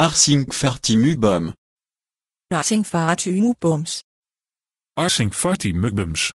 Arsingfartimubum. Arsingfartimubums. Arsingfartimubums.